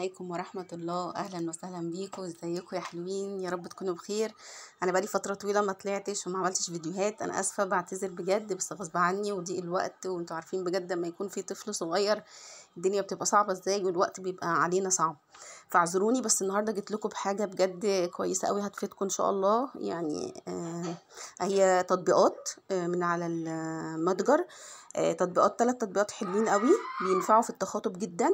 عليكم ورحمة الله أهلا وسهلا بيكم ازيكم يا حلوين يا رب تكونوا بخير أنا بقالي فترة طويلة ما طلعتش وما عملتش فيديوهات أنا أسفة بعتذر بجد بس غصب عني وضيق الوقت وانتوا عارفين بجد لما يكون في طفل صغير الدنيا بتبقى صعبه ازاي والوقت بيبقى علينا صعب فاعذروني بس النهارده جيت لكم بحاجه بجد كويسه قوي هتفيدكم ان شاء الله يعني آه هي تطبيقات آه من على المتجر آه،, آه تطبيقات ثلاث تطبيقات حلوين قوي بينفعوا في التخاطب جدا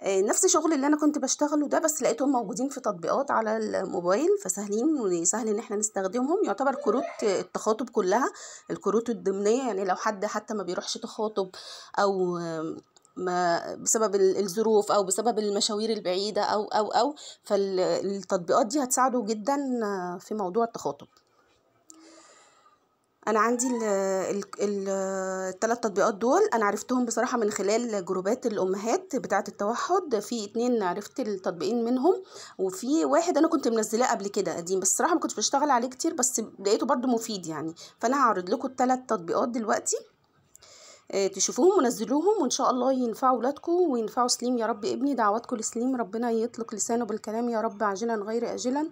آه نفس شغل اللي انا كنت بشتغله ده بس لقيتهم موجودين في تطبيقات على الموبايل فسهلين وسهل ان احنا نستخدمهم يعتبر كروت التخاطب كلها الكروت الضمنيه يعني لو حد حتى ما بيروحش تخاطب او ما بسبب الظروف او بسبب المشاوير البعيده او او او فالتطبيقات دي هتساعده جدا في موضوع التخاطب انا عندي الثلاث تطبيقات دول انا عرفتهم بصراحه من خلال جروبات الامهات بتاعه التوحد في اتنين عرفت التطبيقين منهم وفي واحد انا كنت منزلاه قبل كده قديم بس صراحه ما كنتش بشتغل عليه كتير بس لقيته برضو مفيد يعني فانا هعرض لكم الثلاث تطبيقات دلوقتي آه، تشوفوهم ونزلوهم وان شاء الله ينفعوا ولادكم وينفعوا سليم يا رب ابني دعواتكم لسليم ربنا يطلق لسانه بالكلام يا رب عاجلا غير اجلا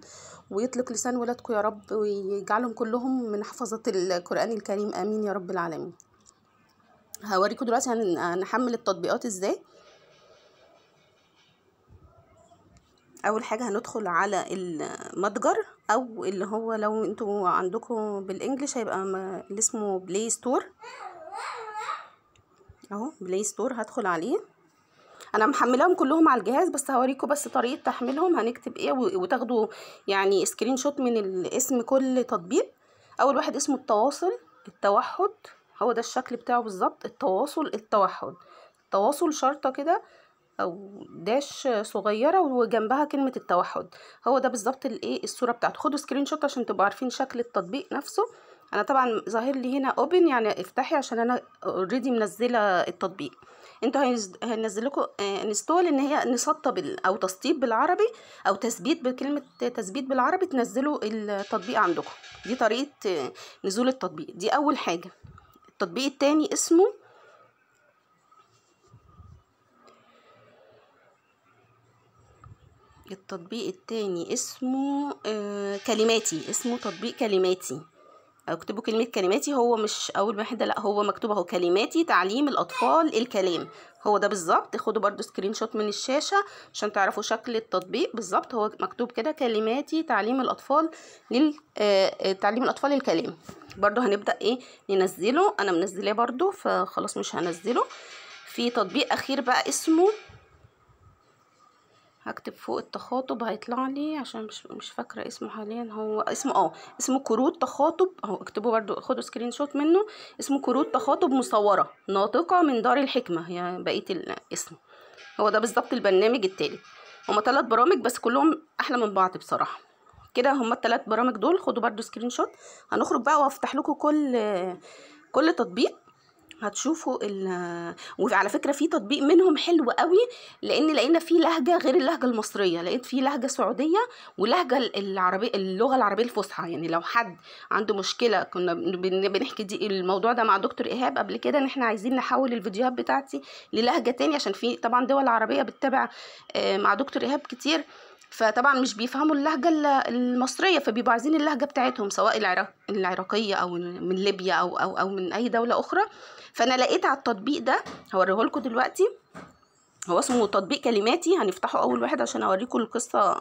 ويطلق لسان ولادكم يا رب ويجعلهم كلهم من حفظة القرآن الكريم امين يا رب العالمين هوريكم دلوقتي هنحمل التطبيقات ازاي اول حاجه هندخل على المتجر او اللي هو لو انتوا عندكم بالانجلش هيبقى اللي اسمه بلاي ستور اهو بلاي ستور هدخل عليه انا محملاهم كلهم على الجهاز بس هوريكم بس طريقه تحميلهم هنكتب ايه وتاخدوا يعني سكرين شوت من اسم كل تطبيق اول واحد اسمه التواصل التوحد هو ده الشكل بتاعه بالظبط التواصل التوحد التواصل شرطه كده او داش صغيره وجنبها كلمه التوحد هو ده بالظبط الايه الصوره بتاعته خدوا سكرين شوت عشان تبقوا عارفين شكل التطبيق نفسه انا طبعا ظاهر لي هنا اوبن يعني افتحي عشان انا اوريدي منزله التطبيق انتوا هنزل لكم انستول آه، ان هي نسطب او تسطيب بالعربي او تثبيت بكلمه تثبيت بالعربي تنزلوا التطبيق عندكم دي طريقه آه، نزول التطبيق دي اول حاجه التطبيق التاني اسمه التطبيق الثاني اسمه آه، كلماتي اسمه تطبيق كلماتي اكتبوا كلمة كلماتي هو مش أول واحدة لأ هو مكتوب أهو كلماتي تعليم الأطفال الكلام هو ده بالظبط خدوا برضو سكرين شوت من الشاشة عشان تعرفوا شكل التطبيق بالظبط هو مكتوب كده كلماتي تعليم الأطفال لل آه، آه، تعليم الأطفال الكلام برضو هنبدأ إيه ننزله أنا منزلاه برضو فخلاص مش هنزله في تطبيق أخير بقى اسمه هكتب فوق التخاطب هيطلع لي عشان مش مش فاكره اسمه حاليا هو اسمه اه اسمه كروت تخاطب اهو اكتبوا برده خدوا سكرين شوت منه اسمه كروت تخاطب مصوره ناطقه من دار الحكمه هي يعني بقيه الاسم هو ده بالظبط البرنامج التالي هما ثلاث برامج بس كلهم احلى من بعض بصراحه كده هما الثلاث برامج دول خدوا برده سكرين شوت هنخرج بقى وافتح لكم كل كل تطبيق هتشوفوا ال وعلى فكره في تطبيق منهم حلو قوي لان لقينا فيه لهجه غير اللهجه المصريه لقيت فيه لهجه سعوديه ولهجه العربيه اللغه العربيه الفصحى يعني لو حد عنده مشكله كنا بنحكي دي الموضوع ده مع دكتور ايهاب قبل كده ان احنا عايزين نحول الفيديوهات بتاعتي للهجه تانية عشان في طبعا دول عربيه بتتابع آه، مع دكتور ايهاب كتير فطبعا مش بيفهموا اللهجه المصريه فبيبقوا عايزين اللهجه بتاعتهم سواء العراق العراقيه او من ليبيا او او او من اي دوله اخرى فانا لقيت على التطبيق ده هوريه لكم دلوقتي هو اسمه تطبيق كلماتي هنفتحه اول واحد عشان اوريكم القصه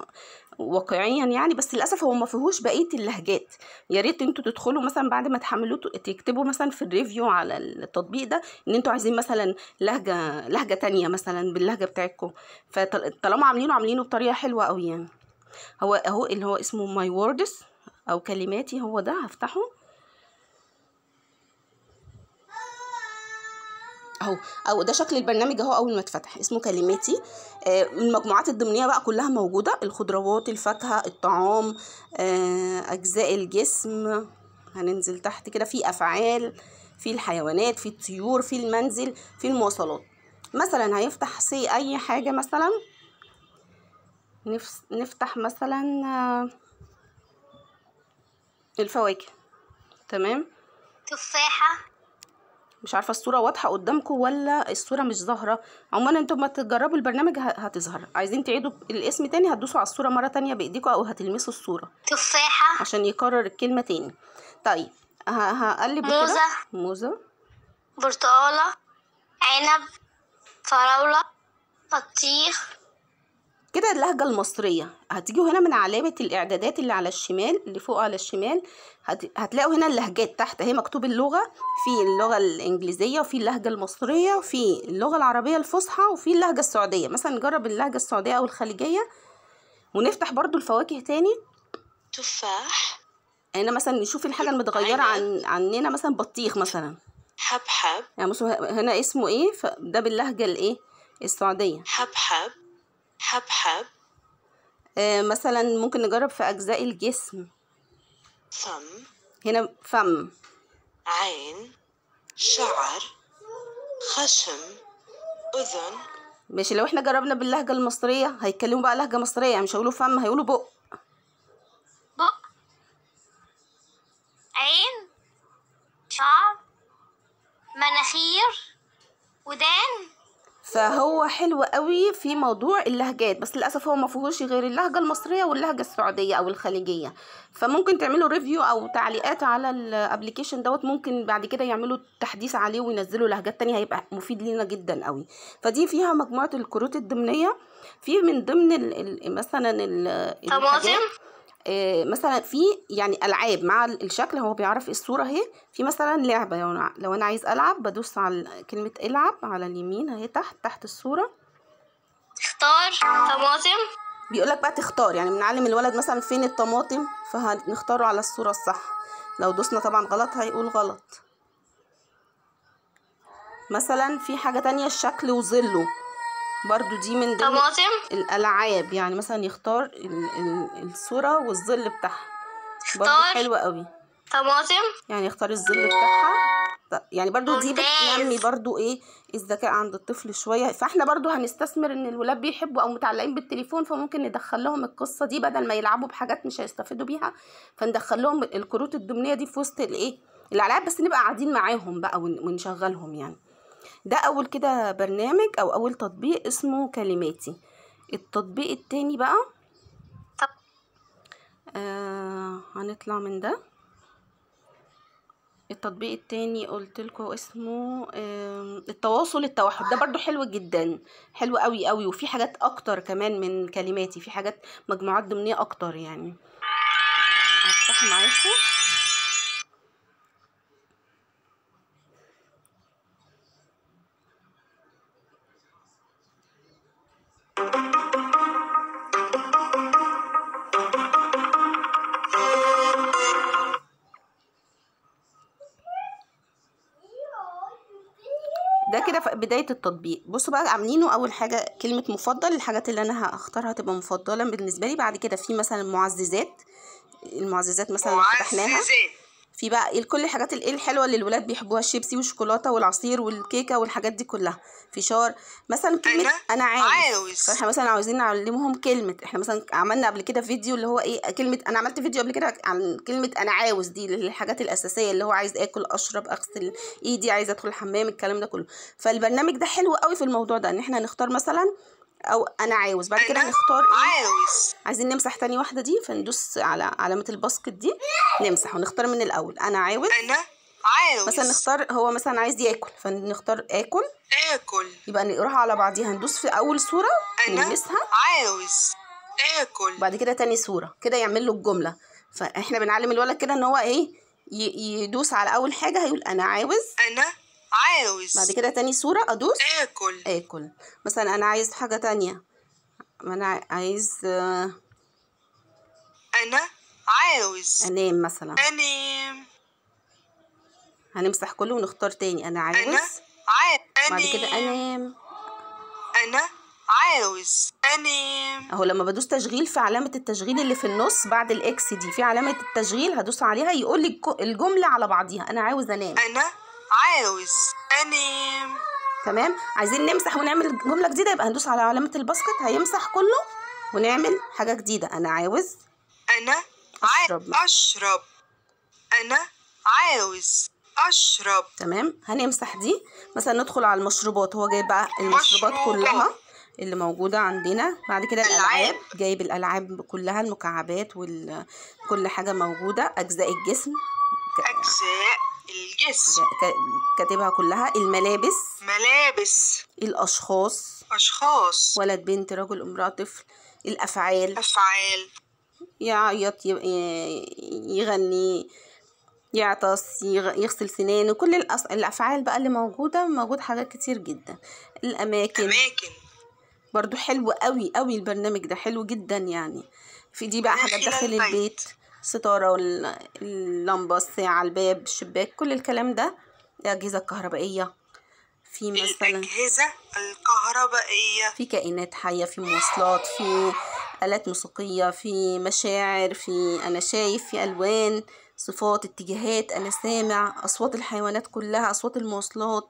واقعيا يعني بس للاسف هو ما فيهوش بقيه اللهجات يا ريت انتوا تدخلوا مثلا بعد ما تحملوه تكتبوا مثلا في الريفيو على التطبيق ده ان انتوا عايزين مثلا لهجه لهجه تانية مثلا باللهجه بتاعتكم فطالما عاملينه عاملينه بطريقه حلوه قوي يعني هو اهو اللي هو اسمه ماي ووردز او كلماتي هو ده هفتحه اهو او ده شكل البرنامج اهو اول ما اتفتح اسمه كلماتي آه المجموعات الضمنيه بقى كلها موجوده الخضروات الفاكهه الطعام آه اجزاء الجسم هننزل تحت كده في افعال في الحيوانات في الطيور في المنزل في المواصلات مثلا هيفتح سي اي حاجه مثلا نفتح مثلا آه، الفواكه تمام تفاحه مش عارفه الصوره واضحه قدامكم ولا الصوره مش ظاهره عموما انتوا ما تجربوا البرنامج هتظهر عايزين تعيدوا الاسم تاني هتدوسوا على الصوره مره تانية بايديكم او هتلمسوا الصوره تفاحه عشان يكرر الكلمه تاني طيب هقلب موزه موزه برتقاله عنب فراوله بطيخ كده اللهجة المصرية هتيجوا هنا من علامة الإعدادات اللي على الشمال اللي فوق على الشمال هت... هتلاقوا هنا اللهجات تحت اهي مكتوب اللغة في اللغة الإنجليزية وفي اللهجة المصرية وفي اللغة العربية الفصحى وفي اللهجة السعودية مثلا نجرب اللهجة السعودية أو الخليجية ونفتح برضو الفواكه تاني تفاح هنا مثلا نشوف الحاجة المتغيرة عن عننا مثلا بطيخ مثلا حبحب يعني هنا اسمه ايه ده باللهجة الايه السعودية حبحب حبحب حب آه، مثلا ممكن نجرب في أجزاء الجسم فم هنا فم عين شعر خشم أذن ماشي لو احنا جربنا باللهجة المصرية هيتكلموا بقى لهجة مصرية يعني مش هيقولوا فم هيقولوا بق بق عين شعر مناخير ودان فهو حلو قوي في موضوع اللهجات بس للاسف هو ما فيهوش غير اللهجه المصريه واللهجه السعوديه او الخليجيه فممكن تعملوا ريفيو او تعليقات على الابلكيشن دوت ممكن بعد كده يعملوا تحديث عليه وينزلوا لهجات تانية هيبقى مفيد لينا جدا قوي فدي فيها مجموعه الكروت الضمنيه في من ضمن مثلا ال آه، مثلا في يعني العاب مع الشكل هو بيعرف الصوره اهي في مثلا لعبه لو انا عايز العب بدوس على كلمه العب على اليمين اهي تحت تحت الصوره اختار طماطم بيقولك بقى تختار يعني بنعلم الولد مثلا فين الطماطم فهنختاره على الصوره الصح لو دوسنا طبعا غلط هيقول غلط مثلا في حاجه تانية الشكل وظله برضو دي من ضمن الالعاب يعني مثلا يختار ال ال الصوره والظل بتاعها برضو حلوه قوي طماطم يعني يختار الظل بتاعها يعني برضو دي بتنمي برضو ايه الذكاء عند الطفل شويه فاحنا برضو هنستثمر ان الولاد بيحبوا او متعلقين بالتليفون فممكن ندخل لهم القصه دي بدل ما يلعبوا بحاجات مش هيستفيدوا بيها فندخل لهم الكروت الضمنيه دي في وسط الايه الالعاب بس نبقى قاعدين معاهم بقى ونشغلهم يعني ده اول كده برنامج او اول تطبيق اسمه كلماتي التطبيق التاني بقى آه هنطلع من ده التطبيق التاني قلت لكم اسمه آه التواصل التوحد ده برضو حلو جدا حلو قوي قوي وفي حاجات اكتر كمان من كلماتي في حاجات مجموعات ضمنيه اكتر يعني هفتح معاكم ده كده في بدايه التطبيق بصوا بقى عاملينه اول حاجه كلمه مفضل الحاجات اللي انا هختارها تبقى مفضله بالنسبه لي بعد كده في مثلا معززات المعززات مثلا فتحناها معززات في بقى كل الحاجات الايه الحلوه اللي الولاد بيحبوها الشيبسي والشوكولاته والعصير والكيكه والحاجات دي كلها في شار مثلا كلمه أيوة. انا, عايز. عاوز فاحنا مثلا عاوزين نعلمهم كلمه احنا مثلا عملنا قبل كده فيديو اللي هو ايه كلمه انا عملت فيديو قبل كده عن كلمه انا عاوز دي الحاجات الاساسيه اللي هو عايز اكل اشرب اغسل ايدي عايز ادخل الحمام الكلام ده كله فالبرنامج ده حلو قوي في الموضوع ده ان احنا نختار مثلا او انا عاوز بعد كده نختار ايه عاوز عايزين نمسح تاني واحده دي فندوس على علامه الباسكت دي نمسح ونختار من الاول انا عاوز انا عاوز مثلا نختار هو مثلا عايز ياكل فنختار اكل اكل يبقى نقراها على بعضيها ندوس في اول صوره أنا نلمسها عاوز اكل بعد كده تاني صوره كده يعمل له الجمله فاحنا بنعلم الولد كده ان هو ايه يدوس على اول حاجه هيقول انا عاوز انا عاوز بعد كده تاني صورة أدوس آكل آكل مثلا أنا عايز حاجة تانية أنا عايز أنا عاوز أنام مثلا أنام هنمسح كله ونختار تاني أنا عاوز أنا عاوز بعد كده أنام أنا عاوز انام اهو لما بدوس تشغيل في علامه التشغيل اللي في النص بعد الاكس دي في علامه التشغيل هدوس عليها يقول لي الجمله على بعضيها انا عاوز انام انا عاوز انام تمام عايزين نمسح ونعمل جمله جديده يبقى هندوس على علامه الباسكت هيمسح كله ونعمل حاجه جديده انا عاوز انا اشرب اشرب انا عاوز اشرب تمام هنمسح دي مثلا ندخل على المشروبات هو جايب بقى المشروبات كلها اللي موجودة عندنا بعد كده الألعاب جايب الألعاب كلها المكعبات وكل حاجة موجودة أجزاء الجسم أجزاء الجسم كاتبها كلها الملابس ملابس الأشخاص أشخاص ولد بنت رجل امرأة طفل الأفعال أفعال يعيط يغني يعطس يغسل سنانه كل الأص... الأفعال بقى اللي موجودة موجود حاجات كتير جدا الأماكن أماكن برضو حلو قوي قوي البرنامج ده حلو جدا يعني في دي بقى حاجات داخل البيت الستارة واللمبة الساعة الباب الشباك كل الكلام ده الأجهزة الكهربائية في مثلا الأجهزة الكهربائية في كائنات حية في مواصلات في آلات موسيقية في مشاعر في أنا شايف في ألوان صفات اتجاهات أنا سامع أصوات الحيوانات كلها أصوات المواصلات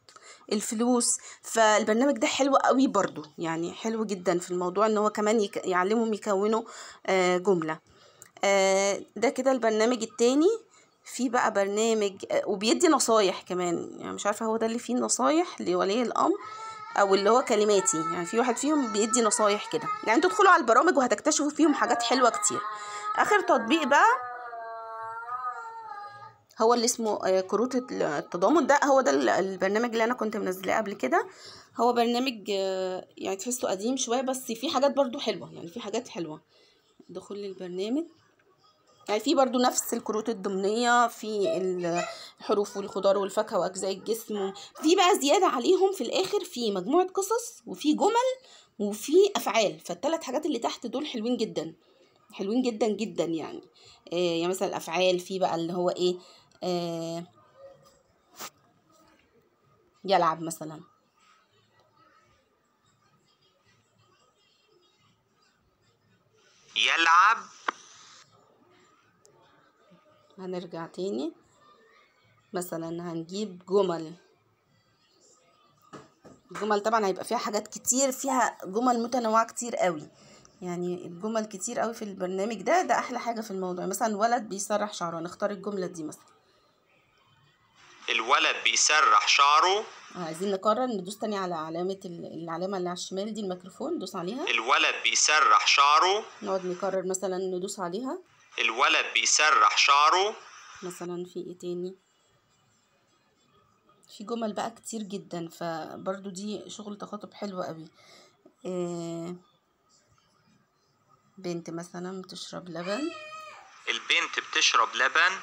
الفلوس فالبرنامج ده حلو قوي برضو يعني حلو جدا في الموضوع ان هو كمان يعلمهم يكونوا آه، جمله آه، ده كده البرنامج التاني في بقى برنامج آه، وبيدي نصايح كمان يعني مش عارفه هو ده اللي فيه النصايح لولي الامر او اللي هو كلماتي يعني في واحد فيهم بيدي نصايح كده يعني انتوا ادخلوا على البرامج وهتكتشفوا فيهم حاجات حلوه كتير اخر تطبيق بقى هو اللي اسمه آه، كروت التضامن ده هو ده البرنامج اللي انا كنت منزلاه قبل كده هو برنامج يعني تحسه قديم شويه بس فيه حاجات برضو حلوه يعني فيه حاجات حلوه دخول للبرنامج يعني في برضو نفس الكروت الضمنية في الحروف والخضار والفاكهة وأجزاء الجسم في بقى زيادة عليهم في الآخر في مجموعة قصص وفي جمل وفي أفعال فالثلاث حاجات اللي تحت دول حلوين جدا حلوين جدا جدا يعني آه يعني مثلا الأفعال في بقى اللي هو إيه آه يلعب مثلا يلعب هنرجع تاني مثلا هنجيب جمل الجمل طبعا هيبقى فيها حاجات كتير فيها جمل متنوعة كتير قوي يعني الجمل كتير قوي في البرنامج ده ده احلى حاجة في الموضوع مثلا ولد بيسرح شعره نختار الجملة دي مثلا الولد بيسرح شعره آه، عايزين نقرر ندوس تاني على علامة العلامة اللي على الشمال دي الميكروفون ندوس عليها الولد بيسرح شعره نقعد نكرر مثلا ندوس عليها الولد بيسرح شعره مثلا في ايه تاني في جمل بقى كتير جدا فبرضو دي شغل تخاطب حلو قوي آه، بنت مثلا بتشرب لبن البنت بتشرب لبن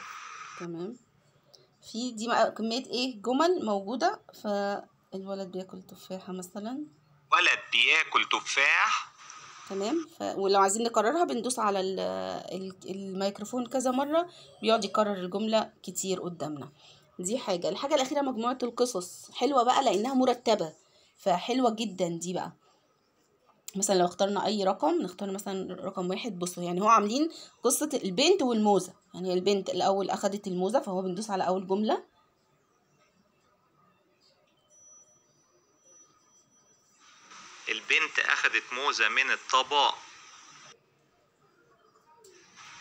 تمام في دي كمية ايه جمل موجودة فالولد بياكل تفاحة مثلا ولد بياكل تفاح تمام ف... ولو عايزين نكررها بندوس على ال... الميكروفون كذا مرة بيقعد يكرر الجملة كتير قدامنا دي حاجة الحاجة الأخيرة مجموعة القصص حلوة بقى لأنها مرتبة فحلوة جدا دي بقى مثلا لو اخترنا اي رقم نختار مثلا رقم واحد بصوا يعني هو عاملين قصة البنت والموزة يعني البنت الاول اخدت الموزة فهو بندوس على اول جملة البنت أخدت موزة من الطبق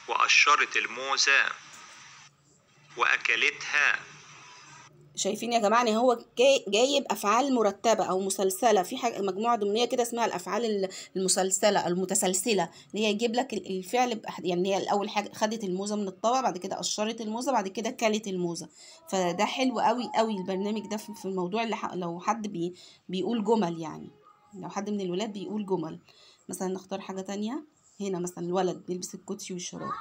وقشرت الموزة وأكلتها شايفين يا جماعه ان هو جايب افعال مرتبه او مسلسله في حاجه مجموعه ضمنيه كده اسمها الافعال المسلسله المتسلسله ان هي يجيب لك الفعل يعني هي الاول حاجه خدت الموزه من الطبق بعد كده قشرت الموزه بعد كده كلت الموزه فده حلو قوي قوي البرنامج ده في الموضوع اللي لو حد بي بيقول جمل يعني لو حد من الولاد بيقول جمل مثلا نختار حاجة تانية هنا مثلا الولد بيلبس الكوتشي والشراب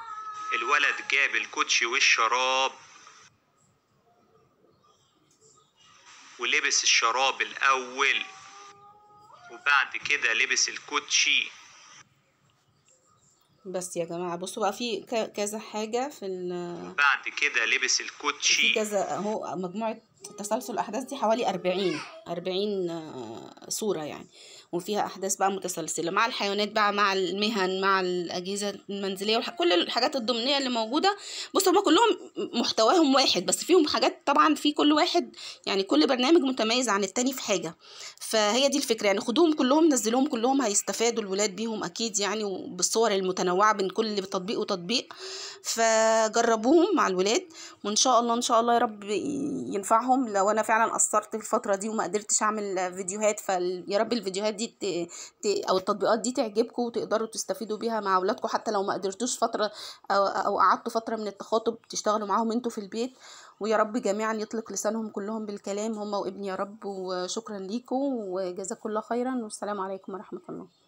الولد جاب الكوتشي والشراب ولبس الشراب الأول وبعد كده لبس الكوتشي بس يا جماعة بصوا بقى في كذا حاجة في ال بعد كده لبس الكوتشي في كذا اهو مجموعة تسلسل الأحداث دي حوالي 40 40 آه، صورة يعني وفيها أحداث بقى متسلسلة مع الحيوانات بقى مع المهن مع الأجهزة المنزلية كل الحاجات الضمنية اللي موجودة بصوا هما كلهم محتواهم واحد بس فيهم حاجات طبعا في كل واحد يعني كل برنامج متميز عن التاني في حاجة فهي دي الفكرة يعني خدوهم كلهم نزلوهم كلهم هيستفادوا الولاد بيهم أكيد يعني وبالصور المتنوعة بين كل تطبيق وتطبيق فجربوهم مع الولاد وإن شاء الله إن شاء الله يا رب ينفعهم معاهم لو انا فعلا قصرت الفتره دي وما قدرتش اعمل فيديوهات فيا رب الفيديوهات دي ت... ت... او التطبيقات دي تعجبكم وتقدروا تستفيدوا بيها مع اولادكم حتى لو ما قدرتوش فتره او, أو قعدتوا فتره من التخاطب تشتغلوا معاهم انتوا في البيت ويا رب جميعا يطلق لسانهم كلهم بالكلام هما وابني يا رب وشكرا ليكم وجزاكم الله خيرا والسلام عليكم ورحمه الله